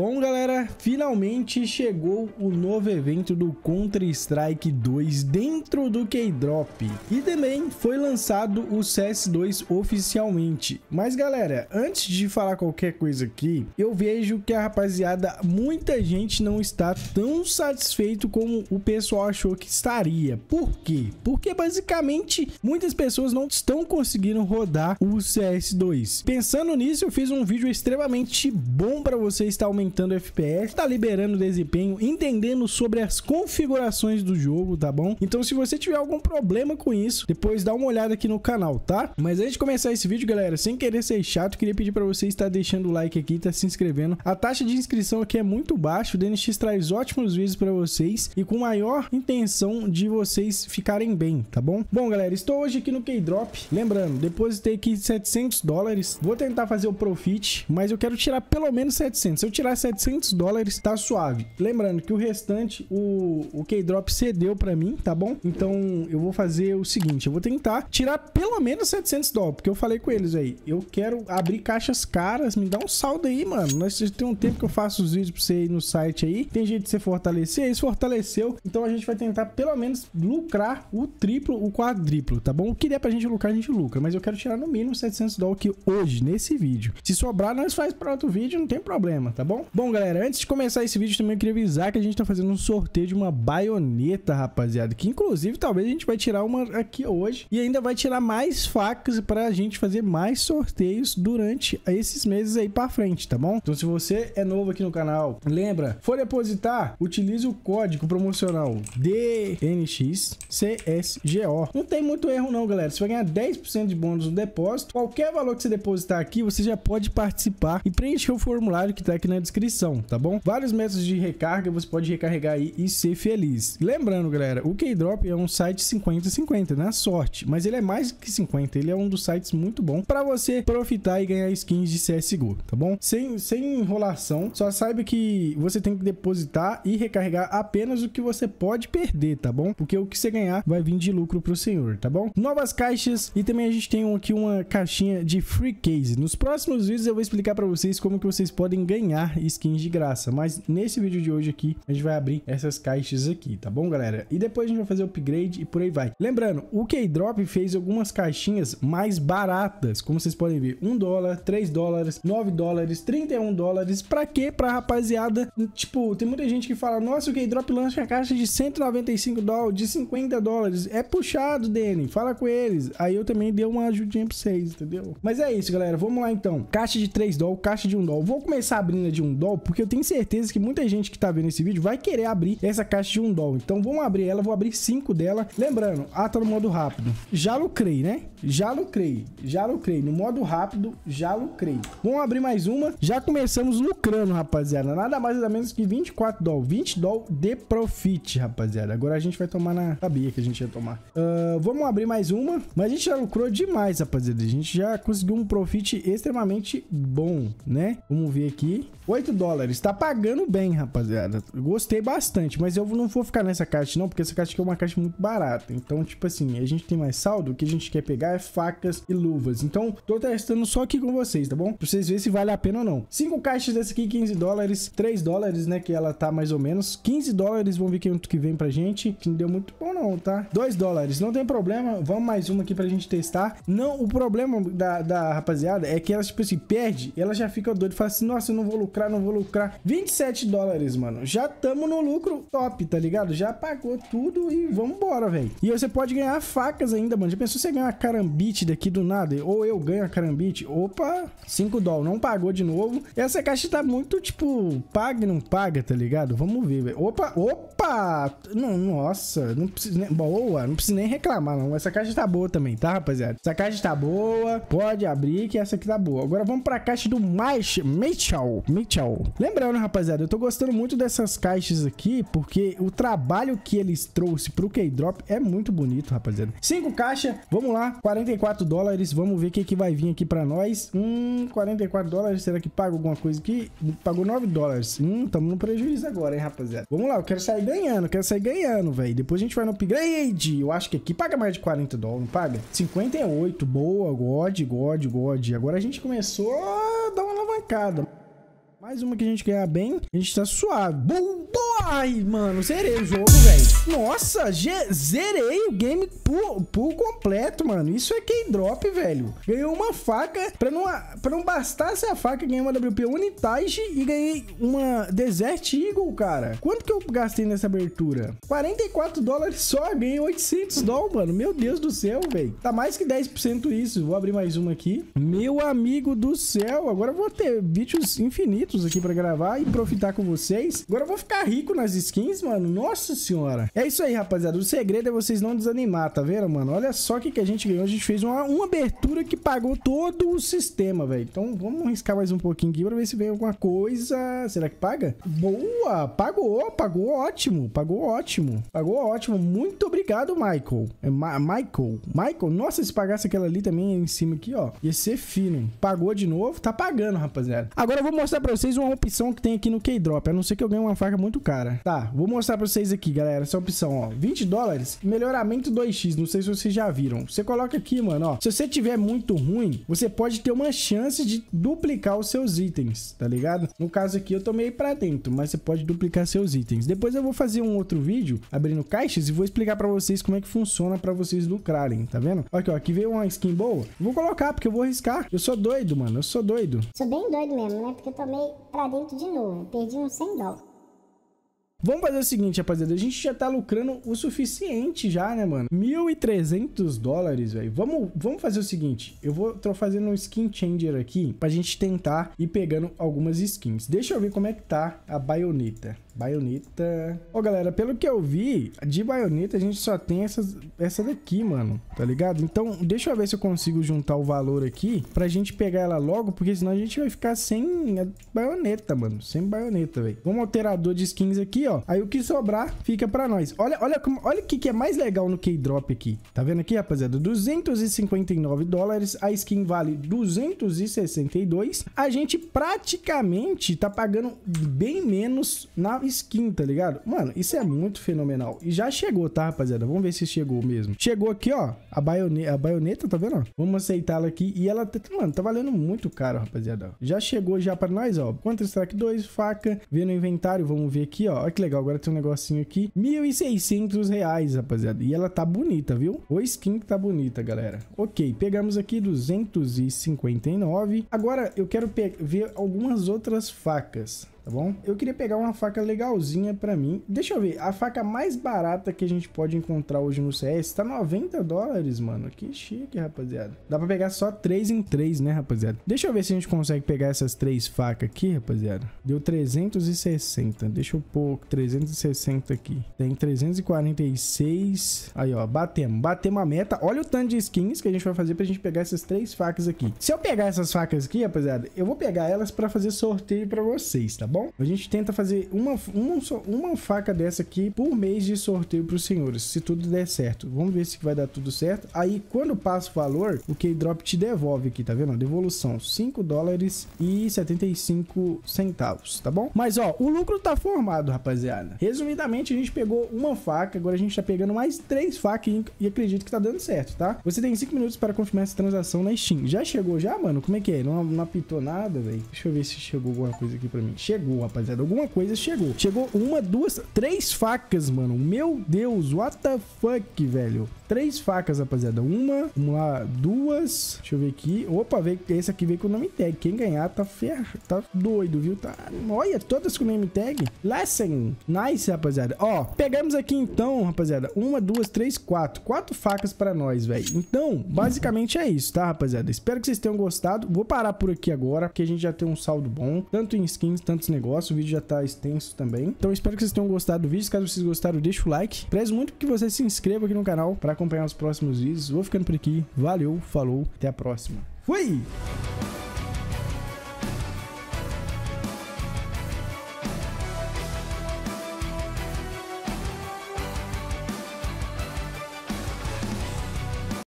Bom, galera, finalmente chegou o novo evento do Counter-Strike 2 dentro do K-Drop. E também foi lançado o CS2 oficialmente. Mas, galera, antes de falar qualquer coisa aqui, eu vejo que a rapaziada, muita gente não está tão satisfeito como o pessoal achou que estaria. Por quê? Porque, basicamente, muitas pessoas não estão conseguindo rodar o CS2. Pensando nisso, eu fiz um vídeo extremamente bom para você estar aumentando aumentando o FPS, tá liberando o desempenho, entendendo sobre as configurações do jogo, tá bom? Então se você tiver algum problema com isso, depois dá uma olhada aqui no canal, tá? Mas antes de começar esse vídeo, galera, sem querer ser chato, queria pedir para você estar deixando o like aqui, tá se inscrevendo. A taxa de inscrição aqui é muito baixa, o DNX traz ótimos vídeos para vocês e com maior intenção de vocês ficarem bem, tá bom? Bom, galera, estou hoje aqui no K-Drop. Lembrando, depositei aqui 700 dólares. Vou tentar fazer o profit, mas eu quero tirar pelo menos 700. Se eu tirar tirar 700 dólares, tá suave. Lembrando que o restante, o, o K-Drop cedeu pra mim, tá bom? Então, eu vou fazer o seguinte, eu vou tentar tirar pelo menos 700 dólares, porque eu falei com eles aí, eu quero abrir caixas caras, me dá um saldo aí, mano. Nós tem um tempo que eu faço os vídeos pra você ir no site aí, tem jeito de você fortalecer, eles fortaleceu, então a gente vai tentar pelo menos lucrar o triplo, o quadriplo, tá bom? O que der pra gente lucrar, a gente lucra, mas eu quero tirar no mínimo 700 dólares hoje, nesse vídeo. Se sobrar, nós faz pra outro vídeo, não tem problema, tá bom? bom? Bom, galera, antes de começar esse vídeo também eu queria avisar que a gente tá fazendo um sorteio de uma baioneta, rapaziada, que inclusive talvez a gente vai tirar uma aqui hoje e ainda vai tirar mais facas pra gente fazer mais sorteios durante esses meses aí pra frente, tá bom? Então se você é novo aqui no canal, lembra, for depositar, utilize o código promocional DNXCSGO. Não tem muito erro não, galera. Você vai ganhar 10% de bônus no depósito. Qualquer valor que você depositar aqui, você já pode participar e preencher o formulário que tá aqui na descrição descrição, tá bom? Vários métodos de recarga, você pode recarregar aí e ser feliz. Lembrando, galera, o Keydrop é um site 50-50, né? Sorte, mas ele é mais que 50, ele é um dos sites muito bom para você profitar e ganhar skins de CSGO, tá bom? Sem, sem enrolação, só saiba que você tem que depositar e recarregar apenas o que você pode perder, tá bom? Porque o que você ganhar vai vir de lucro pro senhor, tá bom? Novas caixas e também a gente tem aqui uma caixinha de free case. Nos próximos vídeos eu vou explicar para vocês como que vocês podem ganhar skins de graça. Mas nesse vídeo de hoje aqui, a gente vai abrir essas caixas aqui, tá bom, galera? E depois a gente vai fazer o upgrade e por aí vai. Lembrando, o K-Drop fez algumas caixinhas mais baratas, como vocês podem ver. 1 dólar, 3 dólares, 9 dólares, 31 dólares. Pra quê? Pra rapaziada, tipo, tem muita gente que fala, nossa, o K-Drop lança a caixa de 195 dólares, de 50 dólares. É puxado, Danny, fala com eles. Aí eu também dei uma ajudinha pra vocês, entendeu? Mas é isso, galera. Vamos lá, então. Caixa de 3 dólares, caixa de 1 dólar. Vou começar abrindo de 1 um doll, porque eu tenho certeza que muita gente que tá vendo esse vídeo vai querer abrir essa caixa de um doll. Então vamos abrir ela, vou abrir cinco dela. Lembrando, ah, tá no modo rápido. Já lucrei, né? Já lucrei, já lucrei. No modo rápido, já lucrei. Vamos abrir mais uma. Já começamos lucrando, rapaziada. Nada mais nada menos que 24 doll. 20 doll de profit, rapaziada. Agora a gente vai tomar na... Sabia que a gente ia tomar. Uh, vamos abrir mais uma. Mas a gente já lucrou demais, rapaziada. A gente já conseguiu um profit extremamente bom, né? Vamos ver aqui. 8 dólares. Tá pagando bem, rapaziada. gostei bastante, mas eu não vou ficar nessa caixa não, porque essa caixa aqui é uma caixa muito barata. Então, tipo assim, a gente tem mais saldo, o que a gente quer pegar é facas e luvas. Então, tô testando só aqui com vocês, tá bom? Pra vocês verem se vale a pena ou não. Cinco caixas dessa aqui, 15 dólares, 3 dólares, né, que ela tá mais ou menos. 15 dólares, vamos ver quanto que vem pra gente, que não deu muito bom não, tá? 2 dólares, não tem problema, vamos mais uma aqui pra gente testar. Não, o problema da, da rapaziada é que ela, tipo assim, perde, ela já fica doida, fala assim, nossa, eu não vou lucrar, lucrar, não vou lucrar. 27 dólares, mano. Já tamo no lucro top, tá ligado? Já pagou tudo e vambora, velho. E você pode ganhar facas ainda, mano. Já pensou você ganhar uma carambite daqui do nada? Ou eu ganho a carambite? Opa, 5 dólares. Não pagou de novo. Essa caixa tá muito, tipo, paga e não paga, tá ligado? Vamos ver, velho. Opa, opa. Não, nossa, não precisa nem... Né, boa, não precisa nem reclamar, não. Essa caixa tá boa também, tá, rapaziada? Essa caixa tá boa, pode abrir que essa aqui tá boa. Agora vamos pra caixa do mais Mitchell. Mitchell. Lembrando, rapaziada, eu tô gostando muito dessas caixas aqui, porque o trabalho que eles trouxe pro K-Drop é muito bonito, rapaziada. Cinco caixas, vamos lá, 44 dólares, vamos ver o que, que vai vir aqui pra nós. Hum, 44 dólares, será que paga alguma coisa aqui? Pagou 9 dólares. Hum, tamo no prejuízo agora, hein, rapaziada. Vamos lá, eu quero sair daí ganhando, quero sair ganhando, velho. Depois a gente vai no upgrade. Eu acho que aqui paga mais de 40 dólares, não paga? 58, boa, God, God, God. Agora a gente começou a dar uma alavancada. Mais uma que a gente ganhar bem, a gente tá suave. Bum, bum! Ai, mano, zerei o jogo, velho. Nossa, zerei o game por, por completo, mano. Isso é K-Drop, velho. Ganhei uma faca. Pra não, pra não bastasse a faca, ganhei uma WP Unitage e ganhei uma Desert Eagle, cara. Quanto que eu gastei nessa abertura? 44 dólares só. Ganhei 800 dólares, mano. Meu Deus do céu, velho. Tá mais que 10% isso. Vou abrir mais uma aqui. Meu amigo do céu. Agora eu vou ter vídeos infinitos aqui pra gravar e profitar com vocês. Agora eu vou ficar rico nas skins, mano. Nossa senhora. É isso aí, rapaziada. O segredo é vocês não desanimar, tá vendo, mano? Olha só o que, que a gente ganhou. A gente fez uma, uma abertura que pagou todo o sistema, velho. Então vamos arriscar mais um pouquinho aqui pra ver se vem alguma coisa. Será que paga? Boa! Pagou, pagou ótimo. Pagou ótimo. Pagou ótimo. Muito obrigado, Michael. É Ma Michael. Michael, nossa, se pagasse aquela ali também em cima aqui, ó. Ia ser fino. Pagou de novo. Tá pagando, rapaziada. Agora eu vou mostrar pra vocês uma opção que tem aqui no K-Drop. A não ser que eu ganhe uma faca muito cara cara. Tá, vou mostrar pra vocês aqui, galera, essa opção, ó. 20 dólares, melhoramento 2x, não sei se vocês já viram. Você coloca aqui, mano, ó. Se você tiver muito ruim, você pode ter uma chance de duplicar os seus itens, tá ligado? No caso aqui, eu tô meio pra dentro, mas você pode duplicar seus itens. Depois eu vou fazer um outro vídeo, abrindo caixas, e vou explicar pra vocês como é que funciona pra vocês lucrarem, tá vendo? Aqui, ó, aqui veio uma skin boa. Vou colocar, porque eu vou arriscar. Eu sou doido, mano, eu sou doido. Sou bem doido mesmo, né? Porque eu tomei pra dentro de novo. perdi uns 100 dólares. Vamos fazer o seguinte, rapaziada. A gente já tá lucrando o suficiente já, né, mano? 1.300 dólares, velho. Vamos, vamos fazer o seguinte. Eu vou tô fazendo um skin changer aqui pra gente tentar ir pegando algumas skins. Deixa eu ver como é que tá a baioneta. Baioneta. Ô, oh, galera, pelo que eu vi, de baioneta a gente só tem essas, essa daqui, mano. Tá ligado? Então, deixa eu ver se eu consigo juntar o valor aqui pra gente pegar ela logo, porque senão a gente vai ficar sem baioneta, mano. Sem baioneta, velho. Vamos alterador de skins aqui, ó. Aí o que sobrar fica pra nós. Olha, olha, como, olha o que, que é mais legal no K-Drop aqui. Tá vendo aqui, rapaziada? 259 dólares. A skin vale 262. A gente praticamente tá pagando bem menos na skin, tá ligado? Mano, isso é muito fenomenal. E já chegou, tá, rapaziada? Vamos ver se chegou mesmo. Chegou aqui, ó, a, baione... a baioneta, tá vendo? Vamos aceitá-la aqui. E ela, tá, mano, tá valendo muito caro, rapaziada. Já chegou já pra nós, ó. Counter-Strike 2, faca. Vê no inventário, vamos ver aqui, ó. Olha que legal, agora tem um negocinho aqui. R$ 1.600, reais, rapaziada. E ela tá bonita, viu? O skin que tá bonita, galera. Ok, pegamos aqui 259. Agora eu quero ver algumas outras facas tá bom? Eu queria pegar uma faca legalzinha pra mim. Deixa eu ver, a faca mais barata que a gente pode encontrar hoje no CS tá 90 dólares, mano. Que chique, rapaziada. Dá pra pegar só 3 em 3, né, rapaziada? Deixa eu ver se a gente consegue pegar essas três facas aqui, rapaziada. Deu 360. Deixa eu pôr 360 aqui. Tem 346. Aí, ó, batemos. Batemos a meta. Olha o tanto de skins que a gente vai fazer pra gente pegar essas três facas aqui. Se eu pegar essas facas aqui, rapaziada, eu vou pegar elas pra fazer sorteio pra vocês, tá bom? bom? A gente tenta fazer uma, uma, uma faca dessa aqui por mês de sorteio para os senhores, se tudo der certo. Vamos ver se vai dar tudo certo. Aí, quando passa o valor, o K-Drop te devolve aqui, tá vendo? Devolução, 5 dólares e 75 centavos, tá bom? Mas, ó, o lucro tá formado, rapaziada. Resumidamente, a gente pegou uma faca, agora a gente tá pegando mais três facas e, acredito que tá dando certo, tá? Você tem 5 minutos para confirmar essa transação na Steam. Já chegou já, mano? Como é que é? Não, não apitou nada, velho? Deixa eu ver se chegou alguma coisa aqui para mim. Chegou chegou, rapaziada. Alguma coisa chegou. Chegou uma, duas, três facas, mano. Meu Deus, what the fuck, velho. Três facas, rapaziada. Uma, uma, duas. Deixa eu ver aqui. Opa, veio, esse aqui veio com o nome tag. Quem ganhar tá ferro. tá doido, viu? Tá, olha, todas com name tag. Lesson. Nice, rapaziada. Ó, pegamos aqui então, rapaziada. Uma, duas, três, quatro. Quatro facas pra nós, velho. Então, basicamente é isso, tá, rapaziada? Espero que vocês tenham gostado. Vou parar por aqui agora, porque a gente já tem um saldo bom. Tanto em skins, tanto desse negócio. O vídeo já tá extenso também. Então espero que vocês tenham gostado do vídeo. Caso vocês gostaram, deixa o like. Prezo muito que você se inscreva aqui no canal para acompanhar os próximos vídeos. Vou ficando por aqui. Valeu, falou, até a próxima. Fui!